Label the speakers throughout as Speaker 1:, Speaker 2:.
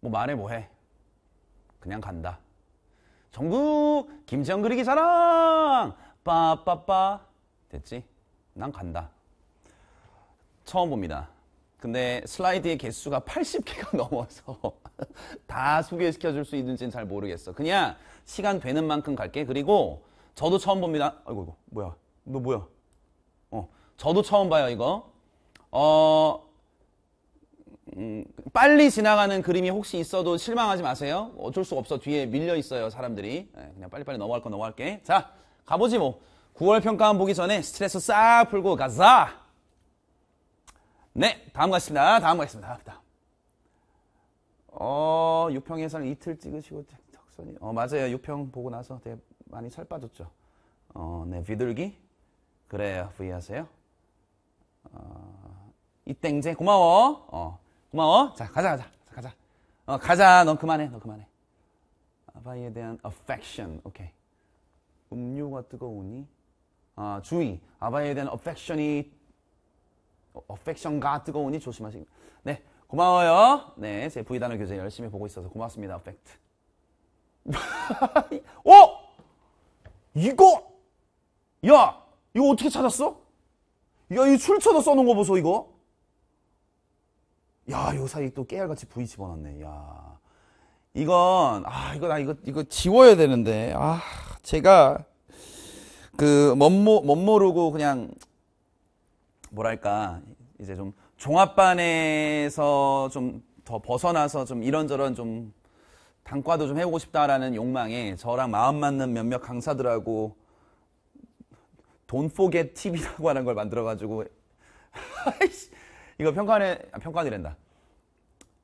Speaker 1: 뭐 말해 뭐해 그냥 간다 전국 김치한 그리기 사랑 빠빠빠 됐지? 난 간다 처음 봅니다 근데 슬라이드의 개수가 80개가 넘어서 다 소개시켜 줄 수 있는지는 잘 모르겠어 그냥 시간 되는 만큼 갈게 그리고 저도 처음 봅니다 아이고 이거 뭐야 너 뭐야 어 저도 처음 봐요 이거 어 음, 빨리 지나가는 그림이 혹시 있어도 실망하지 마세요. 어쩔 수 없어. 뒤에 밀려 있어요, 사람들이. 네, 그냥 빨리빨리 넘어갈 거 넘어갈게. 자, 가보지 뭐. 9월 평가원 보기 전에 스트레스 싹 풀고 가자! 네, 다음 가겠습니다. 다음 가겠습니다. 다음. 어, 유평 해설 이틀 찍으시고, 적선이. 어, 맞아요. 유평 보고 나서 되게 많이 살 빠졌죠. 어, 네, 비둘기. 그래요. 부이하세요. 어, 이땡제 고마워. 어. 고마워. 자, 가자, 가자. 가자. 어, 가자. 넌 그만해. 너 그만해. 아바이에 대한 affection. 오케이. 음료가 뜨거우니? 아, 주의. 아바이에 대한 affection이, affection가 뜨거우니 조심하시기. 네. 고마워요. 네. 제 V단어 교재 열심히 보고 있어서 고맙습니다. affect. 어? 이거! 야! 이거 어떻게 찾았어? 야, 이거 출처도 써놓은 거 보소, 이거. 야, 요 사이 또 깨알같이 부위 집어넣네. 야. 이건 아, 이거 나 이거 이거 지워야 되는데. 아, 제가 그멋모못 모르고 그냥 뭐랄까? 이제 좀 종합반에서 좀 더 벗어나서 좀 이런저런 좀 단과도 좀 해보고 싶다라는 욕망에 저랑 마음 맞는 몇몇 강사들하고 돈포겟 팁이라고 하는 걸 만들어가지고 이거 평가에 아, 평가드된다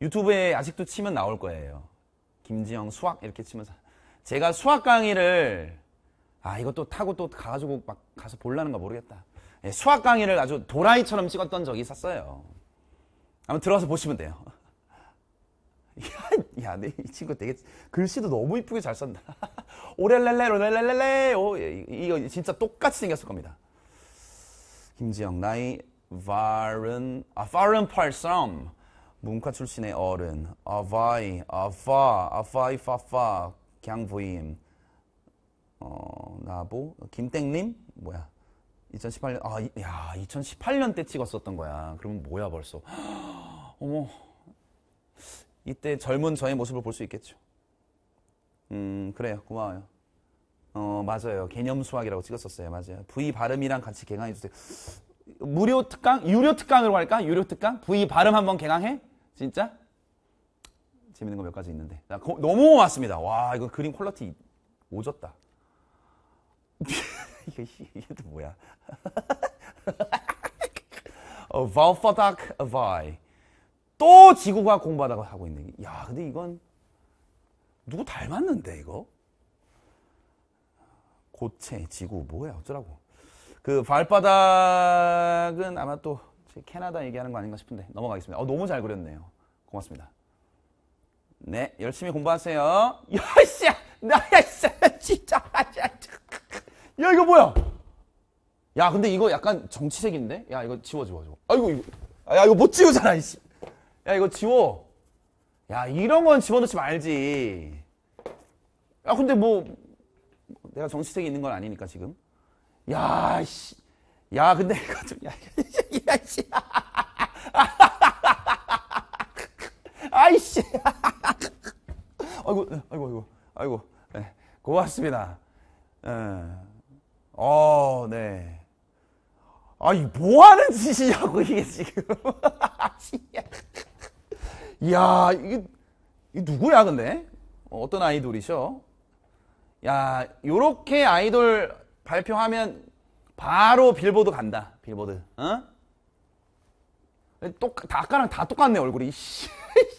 Speaker 1: 유튜브에 아직도 치면 나올 거예요. 김지영 수학 이렇게 치면 서 제가 수학 강의를 아 이것도 타고 또 가가지고 막 가서 볼라는 거 모르겠다. 예, 수학 강의를 아주 도라이처럼 찍었던 적이 있었어요. 한번 들어가서 보시면 돼요. 야, 야, 내이 친구 되게 글씨도 너무 이쁘게 잘 썼다. 오렐렐레, 오렐렐레, 오, 예, 이거 진짜 똑같이 생겼을 겁니다. 김지영 나이 바른 아 파른 팔삼 문과 출신의 어른 아바이 아파 아파이 파파 강부임 어 나보 김땡님 뭐야 2018년 아 야 2018년 때 찍었었던 거야 그러면 뭐야 벌써 어머 이때 젊은 저의 모습을 볼 수 있겠죠 음 그래요 고마워요 어 맞아요 개념 수학이라고 찍었었어요 맞아요 V 발음이랑 같이 개강해 주세요 무료 특강? 유료 특강으로 갈까 유료 특강? V 발음 한번 개강해? 진짜? 재밌는 거 몇 가지 있는데. 자, 고, 너무 왔습니다. 와, 이거 그림 퀄러티 오졌다. 이게, 이게 또 뭐야? 어, 발퍼닥 바이. 또 지구과 학 공부하다가 하고 있는. 야, 근데 이건 누구 닮았는데, 이거? 고체, 지구, 뭐야, 어쩌라고. 그 발바닥은 아마 또 캐나다 얘기하는 거 아닌가 싶은데 넘어가겠습니다. 어, 너무 잘 그렸네요. 고맙습니다. 네, 열심히 공부하세요. 야씨야, 나야 진짜, 아, 야 이거 뭐야? 야, 근데 이거 약간 정치색인데? 야, 이거 지워, 지워, 지워. 아이고, 이거, 아, 야, 이거 못 지우잖아, 이씨. 야, 이거 지워. 야, 이런 건 집어넣지 말지. 야, 근데 뭐, 내가 정치색이 있는 건 아니니까, 지금. 야, 씨. 야, 근데 이거 좀, 야, 야, 씨. 아이씨. 아이고, 아이고, 아이고, 아이고. 네, 고맙습니다. 네. 어, 네. 아니, 뭐 하는 짓이냐고, 이게 지금. 야, 이게, 이게 누구야, 근데? 어, 어떤 아이돌이셔? 야, 요렇게 아이돌 발표하면 바로 빌보드 간다. 빌보드. 어? 똑, 다, 아까랑 다 똑같네, 얼굴이.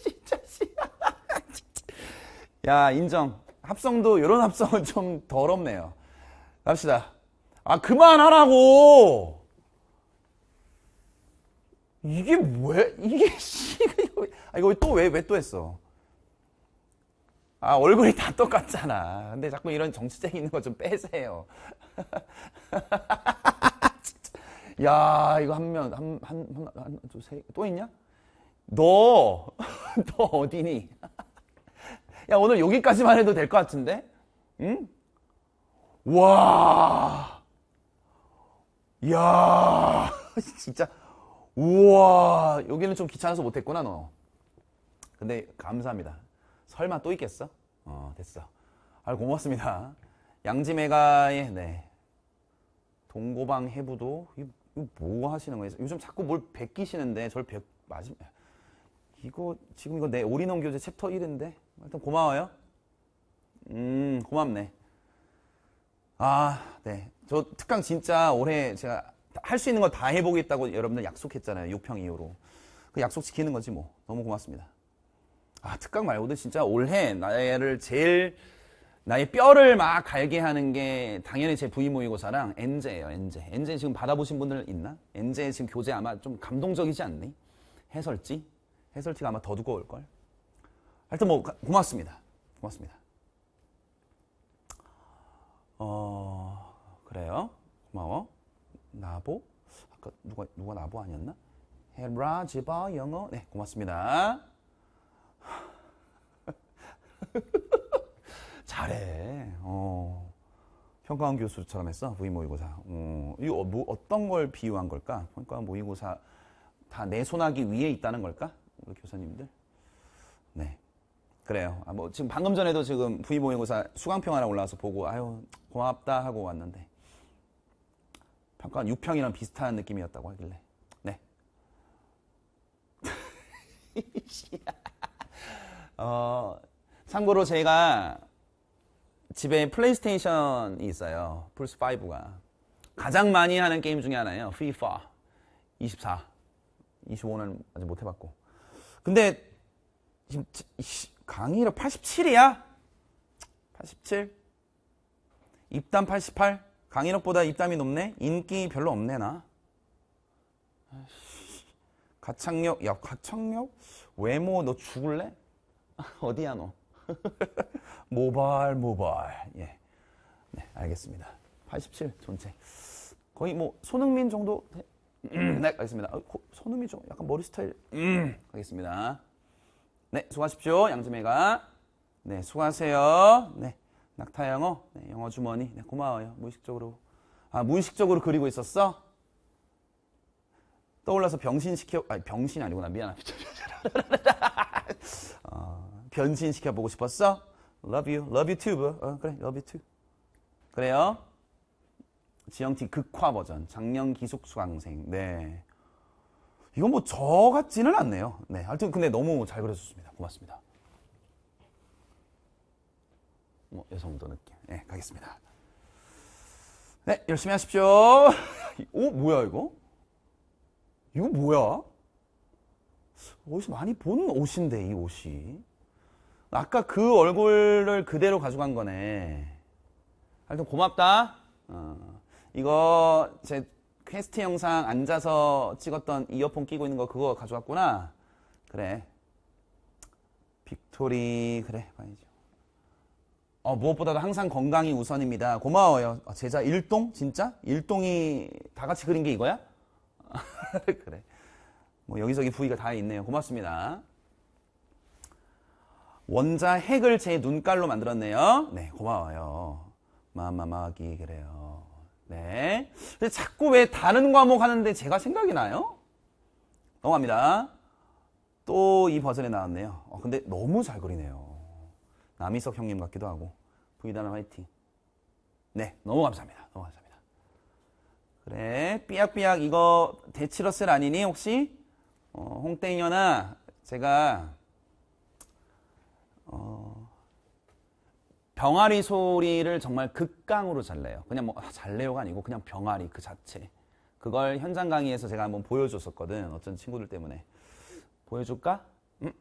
Speaker 1: 진짜, 야, 인정. 합성도, 이런 합성은 좀 더럽네요. 갑시다. 아, 그만하라고! 이게 뭐야? 이게 씨, 이거, 아, 이거 또 왜, 왜 또 했어? 아, 얼굴이 다 똑같잖아. 근데 자꾸 이런 정치적 있는 거 좀 빼세요. 야, 이거 한 명, 한, 한, 한, 한, 두, 세, 또 있냐? 너, 너 어디니? 야, 오늘 여기까지만 해도 될 것 같은데? 응? 와, 야, 진짜, 우와, 여기는 좀 귀찮아서 못했구나, 너. 근데 감사합니다. 설마 또 있겠어? 어, 됐어. 아, 고맙습니다. 양지메가의 네. 동고방 해부도 이, 거뭐 하시는 거예요? 요즘 자꾸 뭘 베끼시는데 저를 베, 마지막 이거 지금 이거 내 올인원 교재 챕터 1인데 일단 고마워요. 음, 고맙네. 아, 네. 저 특강 진짜 올해 제가 할 수 있는 거 다 해보겠다고 여러분들 약속했잖아요. 6평 이후로. 그 약속 지키는 거지 뭐. 너무 고맙습니다. 아, 특강 말고도 진짜 올해 나를 제일 나의 뼈를 막 갈게 하는 게 당연히 제부인 모의고사랑 엔제예요. 엔제. 엔제 지금 받아보신 분들 있나? 엔제 지금 교재 아마 좀 감동적이지 않니? 해설지? 해설지가 아마 더 두꺼울 걸. 하여튼 뭐 고맙습니다. 고맙습니다. 어 그래요. 고마워. 나보 아까 누가 누가 나보 아니었나? 헤라지바 영어. 네 고맙습니다. 잘해. 어. 평가원 교수처럼 했어 부임 모의고사. 어. 이 어, 뭐, 어떤 걸 비유한 걸까? 평가 모의고사 다 내 손아귀 위에 있다는 걸까? 우리 교사님들. 네. 그래요. 아, 뭐 지금 방금 전에도 지금 부임 모의고사 수강평 하나 올라와서 보고 아유 고맙다 하고 왔는데 평가 6평이랑 비슷한 느낌이었다고 하길래. 네. 어, 참고로 제가 집에 플레이스테이션이 있어요. 플스5가. 가장 많이 하는 게임 중에 하나예요. f i f 24. 25는 아직 못 해봤고. 근데 지금 강의로 87이야? 87? 입담 88? 강의력보다 입담이 높네? 인기 별로 없네 나. 가창력, 야 가창력? 외모 너 죽을래? 어디야 너? 모발 모발. 예. 네, 알겠습니다. 87 전체. 거의 뭐 손흥민 정도 네. 음, 네, 알겠습니다. 아, 손흥민 좀 약간 머리 스타일. 음, 가겠습니다. 네, 수고하십시오. 양지매가. 네, 수고하세요. 네. 낙타 영어. 네, 영어 주머니. 네, 고마워요. 무의식적으로. 아, 무의식적으로 그리고 있었어? 떠올라서 병신시켜, 아니, 병신이 아니구나. 미안합니다. 어, 변신시켜보고 싶었어? Love you. Love you too. 뭐. 어, 그래. Love you too. 그래요? 지영티 극화 버전. 작년 기숙수강생. 네. 이건 뭐 저 같지는 않네요. 네. 하여튼 근데 너무 잘 그려줬습니다. 고맙습니다. 뭐 여성도 느낌. 네. 가겠습니다. 네. 열심히 하십시오. 오 어, 뭐야 이거? 이거 뭐야? 어디서 많이 본 옷인데 이 옷이 아까 그 얼굴을 그대로 가져간 거네 하여튼 고맙다 어, 이거 제 퀘스트 영상 앉아서 찍었던 이어폰 끼고 있는 거 그거 가져왔구나 그래 빅토리 그래 봐야죠 어, 무엇보다도 항상 건강이 우선입니다 고마워요 어, 제자 일동 진짜? 일동이 다 같이 그린 게 이거야? 그래 뭐 여기저기 부위가 다 있네요. 고맙습니다. 원자 핵을 제 눈깔로 만들었네요. 네, 고마워요. 마마마기 그래요. 네. 근데 자꾸 왜 다른 과목 하는데 제가 생각이 나요? 넘어갑니다. 또 이 버전에 나왔네요. 어, 근데 너무 잘 그리네요. 남희석 형님 같기도 하고. 부이다나 화이팅. 네, 너무 감사합니다. 너무 감사합니다. 그래, 삐약삐약 이거 데치러셀 아니니 혹시? 어, 홍땡이연아 제가 어, 병아리 소리를 정말 극강으로 잘래요 그냥 뭐잘래요가 아, 아니고 그냥 병아리 그 자체. 그걸 현장 강의에서 제가 한번 보여줬었거든. 어떤 친구들 때문에. 보여줄까? 응?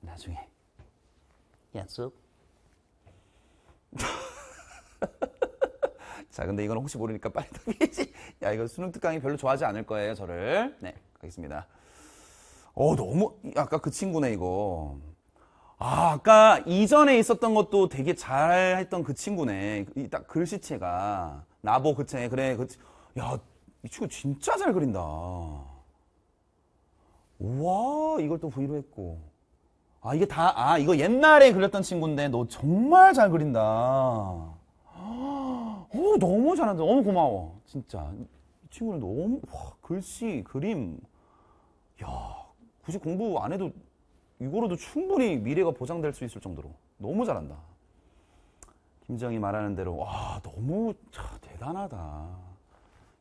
Speaker 1: 나중에. 약속. 자, 근데 이건 혹시 모르니까 빨리 답해지 야, 이거 수능 특강이 별로 좋아하지 않을 거예요, 저를. 네, 가겠습니다. 어, 너무, 아까 그 친구네, 이거. 아, 아까 이전에 있었던 것도 되게 잘 했던 그 친구네. 딱 글씨체가. 나보 그체, 그래. 그, 야, 이 친구 진짜 잘 그린다. 우와, 이걸 또 V로 했고. 아, 이게 다, 아, 이거 옛날에 그렸던 친구인데, 너 정말 잘 그린다. 어, 너무 잘한다. 너무 고마워. 진짜. 이 친구는 너무, 와, 글씨, 그림. 야 굳이 공부 안 해도 이거로도 충분히 미래가 보장될 수 있을 정도로 너무 잘한다. 김정이 말하는 대로 와 너무 차, 대단하다.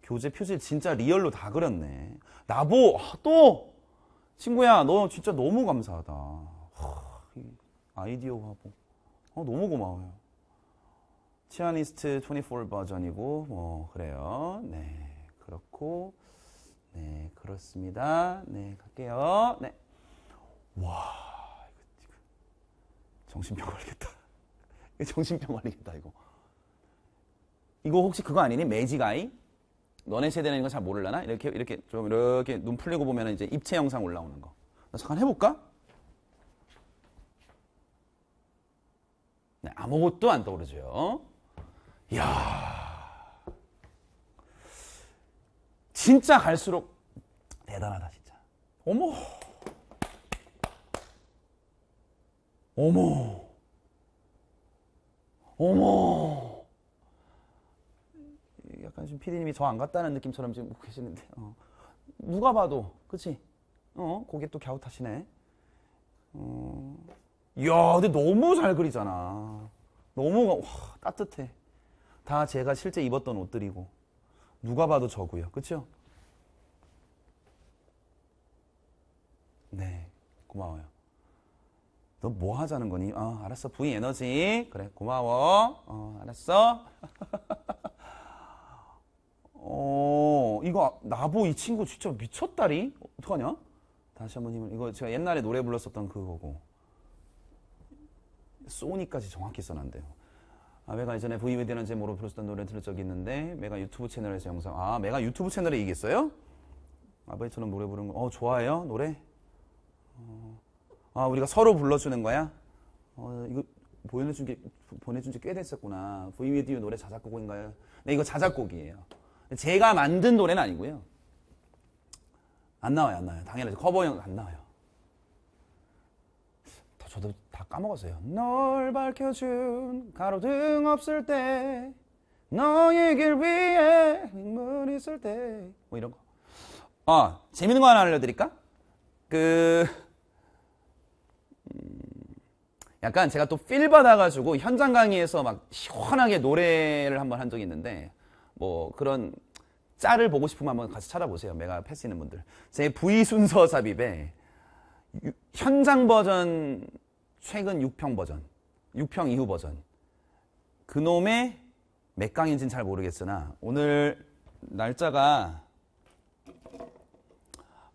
Speaker 1: 교재 표지 진짜 리얼로 다 그렸네. 나보 아, 또 친구야 너 진짜 너무 감사하다. 아이디어 화보 어, 너무 고마워요. 치아니스트 24 버전이고 뭐 그래요. 네 그렇고 네, 그렇습니다. 네, 갈게요. 네. 와, 이거 지금 정신병 걸리겠다. 정신병 걸리겠다, 이거. 이거 혹시 그거 아니니? 매직아이? 너네 세대는 이거 잘 모를라나? 이렇게, 이렇게 좀 이렇게 눈 풀리고 보면 이제 입체 영상 올라오는 거. 나 잠깐 해볼까? 네, 아무것도 안 떠오르죠. 이야. 진짜 갈수록 대단하다 진짜. 어머. 어머. 어머. 약간 지금 피디님이 저 안 갔다는 느낌처럼 지금 웃고 계시는데. 어. 누가 봐도 그치? 어 고개 또 갸웃하시네. 어. 야 근데 너무 잘 그리잖아. 너무 와, 따뜻해. 다 제가 실제 입었던 옷들이고 누가 봐도 저고요. 그쵸 네, 고마워요. 너 뭐 하자는 거니? 어, 알았어. V 에너지. 그래, 고마워. 어, 알았어. 어, 이거 나보 이 친구 진짜 미쳤다리? 어떡하냐? 다시 한번 힘을. 이거 제가 옛날에 노래 불렀었던 그거고. 소니까지 정확히 써놨대요. 아, 메가 이전에 브이웨디라는 제목으로 불렀던 었 노래 들을 적이 있는데 메가 유튜브 채널에서 영상 아 메가 유튜브 채널에 이겼어요? 아버지처럼 노래 부르는 거어 좋아해요 노래? 어. 아, 우리가 서로 불러주는 거야? 어, 이거 보내준 게, 보내준 지 꽤 됐었구나. 보이 위드 유 노래 자작곡인가요? 네, 이거 자작곡이에요. 제가 만든 노래는 아니고요. 안 나와요, 안 나와요. 당연히 커버형 안 나와요. 다, 저도 다 까먹었어요. 널 밝혀준 가로등 없을 때, 너의 길 위에 문 있을 때, 뭐 이런 거. 아, 재밌는 거 하나 알려드릴까? 그, 약간 제가 또 필 받아가지고 현장 강의에서 막 시원하게 노래를 한번 한 적이 있는데 뭐 그런 짤을 보고 싶으면 한번 가서 찾아보세요. 메가 패시는 분들. 제 V 순서 삽입에 현장 버전 최근 6평 버전 6평 이후 버전 그놈의 몇 강인지는 잘 모르겠으나 오늘 날짜가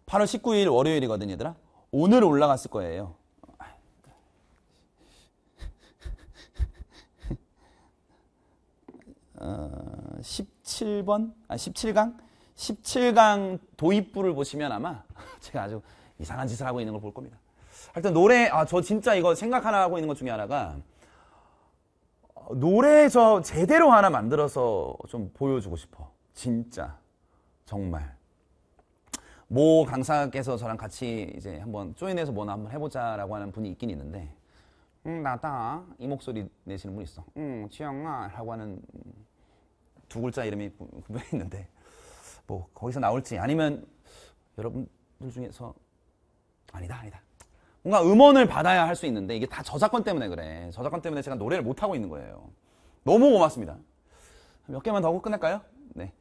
Speaker 1: 8월 19일 월요일이거든요 얘들아 오늘 올라갔을 거예요 17번, 어, 아, 17강? 17강 도입부를 보시면 아마 제가 아주 이상한 짓을 하고 있는 걸 볼 겁니다. 하여튼 노래, 아, 저 진짜 이거 생각 하나 하고 있는 것 중에 하나가 어, 노래 저 제대로 하나 만들어서 좀 보여주고 싶어. 진짜. 정말. 모 강사께서 저랑 같이 이제 한번 조인해서 뭐나 한번 해보자라고 하는 분이 있긴 있는데, 응, 음, 나다. 이 목소리 내시는 분 있어. 응, 음, 지영아. 라고 하는 두 글자 이름이 분명히 있는데 뭐 거기서 나올지 아니면 여러분들 중에서 아니다 아니다 뭔가 음원을 받아야 할 수 있는데 이게 다 저작권 때문에 그래 저작권 때문에 제가 노래를 못하고 있는 거예요 너무 고맙습니다 몇 개만 더 하고 끝낼까요? 네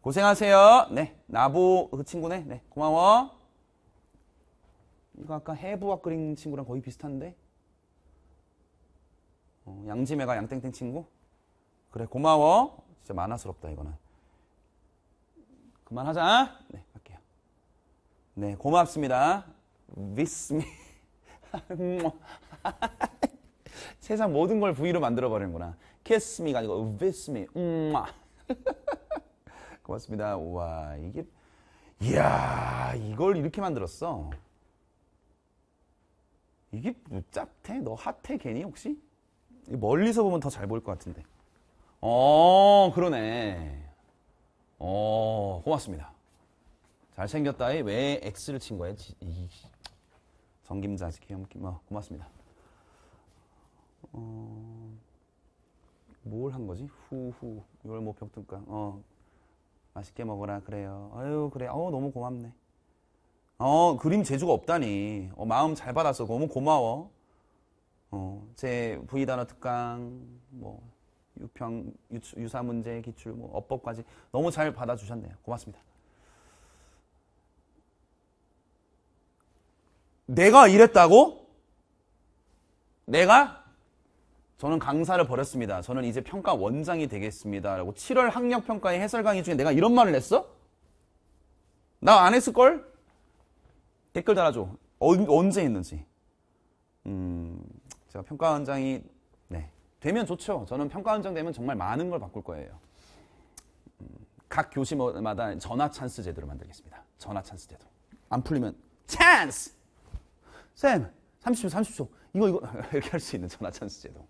Speaker 1: 고생하세요 네 나보 그 친구네 네 고마워 이거 아까 해부와 그린 친구랑 거의 비슷한데 어, 양지매가 양땡땡 친구 그래 고마워 진짜 만화스럽다 이거는. 그만하자. 네, 할게요. 네, 고맙습니다. 위스미. 세상 모든 걸 V로 만들어버리는구나. 키스미가 아니고 위스미. 음마. 고맙습니다. 와 이게 이야 이걸 이렇게 만들었어. 이게 뭐 짭태? 너 핫해 괜히 혹시? 멀리서 보면 더 잘 보일 것 같은데. 어, 그러네. 어, 고맙습니다. 잘생겼다에 왜 X를 친거야요 성김자, 김, 어, 고맙습니다. 어, 뭘 한 거지? 후후, 이걸 목평등가. 어, 맛있게 먹어라, 그래요. 아유, 그래. 어, 너무 고맙네. 어, 그림 재주가 없다니. 어, 마음 잘받았어 너무 고마워. 어, 제 V단어 특강, 뭐, 유평, 유사 문제, 기출, 뭐 어법까지 너무 잘 받아주셨네요. 고맙습니다. 내가 이랬다고? 내가? 저는 강사를 버렸습니다. 저는 이제 평가 원장이 되겠습니다. 라고 7월 학력평가의 해설 강의 중에 내가 이런 말을 했어? 나 안 했을걸? 댓글 달아줘. 어, 언제 했는지. 음, 제가 평가 원장이 되면 좋죠. 저는 평가원장 되면 정말 많은 걸 바꿀 거예요. 음, 각 교시마다 전화 찬스 제도를 만들겠습니다. 전화 찬스 제도. 안 풀리면 찬스! 쌤! 30초, 30초. 이거, 이거. 이렇게 할 수 있는 전화 찬스 제도.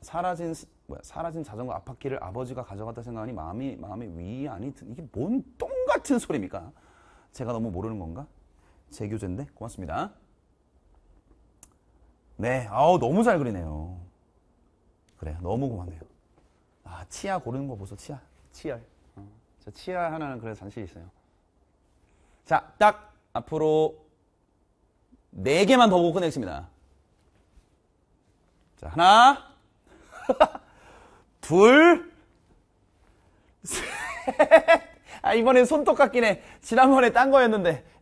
Speaker 1: 사라진 뭐야 사라진 자전거 앞바퀴를 아버지가 가져갔다 생각하니 마음이 마음이 위안이 드, 이게 뭔 똥 같은 소리입니까? 제가 너무 모르는 건가? 제 교재인데 고맙습니다. 네, 아우 너무 잘 그리네요. 그래 너무 고맙네요. 아, 치아 고르는 거 보소, 치아. 치열. 어. 저 치아 하나는 그래도 잔실이 있어요. 자, 딱 앞으로 네 개만 더 보고 끝내겠습니다. 자, 하나, 둘, 셋. 아, 이번엔 손톱 깎이네. 지난번에 딴 거였는데.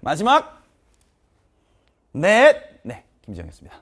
Speaker 1: 마지막. 넷! 네, 김지영이었습니다.